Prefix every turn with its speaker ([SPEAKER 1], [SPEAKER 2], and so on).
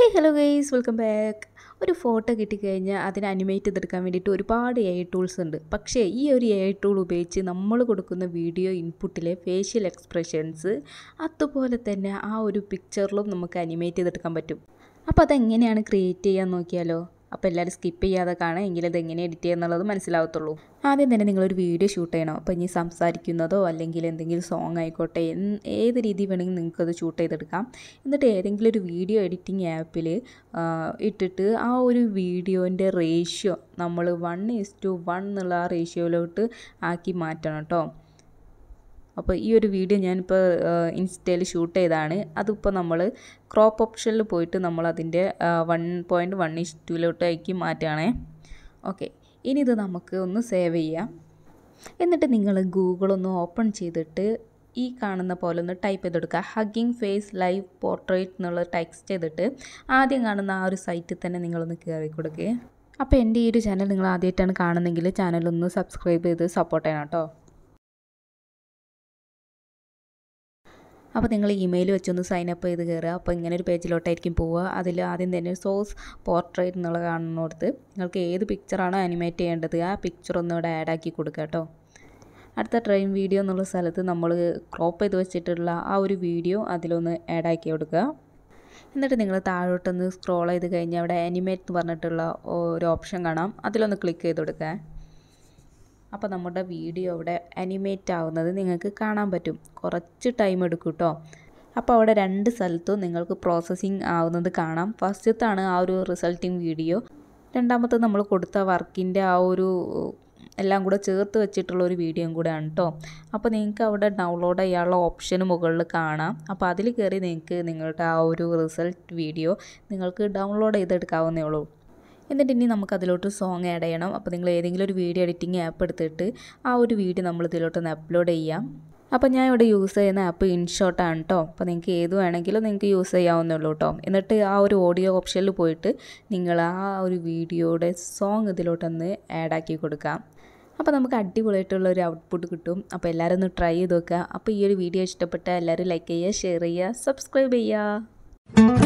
[SPEAKER 1] ഹേ hello guys welcome back ഒരു photo കിട്ടിക്കഴിഞ്ഞാൽ അതിനെ അനിമേറ്റ് ചെയ്തെടുക്കാൻ വേണ്ടിയിട്ട് ഒരുപാട് എ ഐ ടൂൾസ് ഉണ്ട് പക്ഷേ ഈ ഒരു എ ഐ ടൂൾ ഉപയോഗിച്ച് നമ്മൾ കൊടുക്കുന്ന വീഡിയോ ഇൻപുട്ടിലെ ഫേഷ്യൽ എക്സ്പ്രഷൻസ് അതുപോലെ തന്നെ ആ ഒരു പിക്ചറിലും നമുക്ക് അനിമേറ്റ് ചെയ്തെടുക്കാൻ പറ്റും അപ്പോൾ അതെങ്ങനെയാണ് ക്രിയേറ്റ് ചെയ്യാൻ നോക്കിയാലോ അപ്പോൾ എല്ലാവരും സ്കിപ്പ് ചെയ്യാതെ കാണാം എങ്കിലും ഇതെങ്ങനെ എഡിറ്റ് ചെയ്യുന്നുള്ളത് മനസ്സിലാവത്തുള്ളൂ ആദ്യം തന്നെ നിങ്ങളൊരു വീഡിയോ ഷൂട്ട് ചെയ്യണം അപ്പോൾ ഇനി സംസാരിക്കുന്നതോ അല്ലെങ്കിൽ എന്തെങ്കിലും സോങ് ആയിക്കോട്ടെ ഏത് രീതി വേണമെങ്കിലും നിങ്ങൾക്കത് ഷൂട്ട് ചെയ്തെടുക്കാം എന്നിട്ട് ഏതെങ്കിലും ഒരു വീഡിയോ എഡിറ്റിംഗ് ആപ്പിൽ ഇട്ടിട്ട് ആ ഒരു വീഡിയോൻ്റെ റേഷ്യോ നമ്മൾ വൺ ഇസ് ടു വൺ എന്നുള്ള ആ റേഷ്യോയിലോട്ട് ആക്കി മാറ്റണം കേട്ടോ അപ്പോൾ ഈ ഒരു വീഡിയോ ഞാനിപ്പോൾ ഇൻസ്റ്റയിൽ ഷൂട്ട് ചെയ്താണ് അതിപ്പോൾ നമ്മൾ ക്രോപ്പ് ഓപ്ഷനിൽ പോയിട്ട് നമ്മൾ അതിൻ്റെ വൺ പോയിൻറ്റ് വൺ ഇഷ് ടുവിലോട്ടേക്ക് മാറ്റുകയാണേ ഓക്കെ ഇനി ഇത് നമുക്ക് ഒന്ന് സേവ് ചെയ്യാം എന്നിട്ട് നിങ്ങൾ ഗൂഗിളൊന്ന് ഒന്ന് ഓപ്പൺ ചെയ്തിട്ട് ഈ കാണുന്ന പോലെ ഒന്ന് ടൈപ്പ് ചെയ്തെടുക്കുക ഹഗ്ഗിങ് ഫേസ് ലൈവ് പോർട്രേറ്റ് എന്നുള്ള ടെക്സ്റ്റ് ചെയ്തിട്ട് ആദ്യം കാണുന്ന ആ ഒരു സൈറ്റിൽ തന്നെ നിങ്ങളൊന്ന് കയറി കൊടുക്കുക അപ്പോൾ എൻ്റെ ഈ ഒരു ചാനൽ നിങ്ങൾ ആദ്യമായിട്ടാണ് കാണുന്നതെങ്കിൽ ചാനലൊന്ന് സബ്സ്ക്രൈബ് ചെയ്ത് സപ്പോർട്ട് ചെയ്യണം കേട്ടോ അപ്പോൾ നിങ്ങൾ ഇമെയിൽ വെച്ചൊന്ന് സൈനപ്പ് ചെയ്ത് കയറുക അപ്പോൾ ഇങ്ങനെ ഒരു പേജിലോട്ടായിരിക്കും പോവുക അതിൽ ആദ്യം തന്നെ സോഴ്സ് പോർട്രേറ്റ് എന്നുള്ള കാണുന്നിടത്ത് നിങ്ങൾക്ക് ഏത് പിക്ചറാണോ അനിമേറ്റ് ചെയ്യേണ്ടത് ആ പിക്ചർ ഒന്ന് ഇവിടെ ആഡ് ആക്കി കൊടുക്കുക കേട്ടോ അടുത്ത ട്രെയിൻ വീഡിയോ എന്നുള്ള സ്ഥലത്ത് നമ്മൾ ക്രോപ്പ് ചെയ്ത് വെച്ചിട്ടുള്ള ആ ഒരു വീഡിയോ അതിലൊന്ന് ആഡ് ആക്കി കൊടുക്കുക എന്നിട്ട് നിങ്ങൾ താഴോട്ടൊന്ന് സ്ക്രോൾ ചെയ്ത് കഴിഞ്ഞാൽ അവിടെ അനിമേറ്റ് എന്ന് പറഞ്ഞിട്ടുള്ള ഒരു ഓപ്ഷൻ കാണാം അതിലൊന്ന് ക്ലിക്ക് ചെയ്ത് കൊടുക്കുക അപ്പോൾ നമ്മുടെ വീഡിയോ അവിടെ അനിമേറ്റ് ആവുന്നത് നിങ്ങൾക്ക് കാണാൻ പറ്റും കുറച്ച് ടൈം എടുക്കും കേട്ടോ അപ്പോൾ അവിടെ രണ്ട് സ്ഥലത്തും നിങ്ങൾക്ക് പ്രോസസ്സിങ് ആവുന്നത് കാണാം ഫസ്റ്റത്താണ് ആ ഒരു റിസൾട്ടിങ് വീഡിയോ രണ്ടാമത്തെ നമ്മൾ കൊടുത്ത വർക്കിൻ്റെ ആ ഒരു എല്ലാം കൂടെ ചേർത്ത് വെച്ചിട്ടുള്ള ഒരു വീഡിയോയും ആണ് കേട്ടോ അപ്പോൾ നിങ്ങൾക്ക് അവിടെ ഡൗൺലോഡ് ചെയ്യാനുള്ള ഓപ്ഷന് മുകളിൽ കാണാം അപ്പോൾ അതിൽ കയറി നിങ്ങൾക്ക് നിങ്ങളുടെ ആ ഒരു റിസൾട്ട് വീഡിയോ നിങ്ങൾക്ക് ഡൗൺലോഡ് ചെയ്തെടുക്കാവുന്നേ ഉള്ളൂ എന്നിട്ട് ഇനി നമുക്ക് അതിലോട്ട് സോങ് ആഡ് ചെയ്യണം അപ്പോൾ നിങ്ങൾ ഏതെങ്കിലും ഒരു വീഡിയോ എഡിറ്റിംഗ് ആപ്പ് എടുത്തിട്ട് ആ ഒരു വീഡിയോ നമ്മൾ ഒന്ന് അപ്ലോഡ് ചെയ്യാം അപ്പോൾ ഞാൻ ഇവിടെ യൂസ് ചെയ്യുന്ന ആപ്പ് ഇൻഷോട്ടാണ് കേട്ടോ അപ്പോൾ നിങ്ങൾക്ക് ഏത് വേണമെങ്കിലും നിങ്ങൾക്ക് യൂസ് ചെയ്യാവുന്നുള്ളൂ കേട്ടോ എന്നിട്ട് ആ ഒരു ഓഡിയോ ഓപ്ഷനിൽ പോയിട്ട് നിങ്ങൾ ആ ഒരു വീഡിയോയുടെ സോങ് ഇതിലോട്ടൊന്ന് ആഡാക്കി കൊടുക്കാം അപ്പോൾ നമുക്ക് അടിപൊളിയായിട്ടുള്ള ഒരു ഔട്ട്പുട്ട് കിട്ടും അപ്പോൾ എല്ലാവരും ഒന്ന് ട്രൈ ചെയ്ത് നോക്കുക അപ്പോൾ ഈ ഒരു വീഡിയോ ഇഷ്ടപ്പെട്ട എല്ലാവരും ലൈക്ക് ചെയ്യുക ഷെയർ ചെയ്യുക സബ്സ്ക്രൈബ് ചെയ്യുക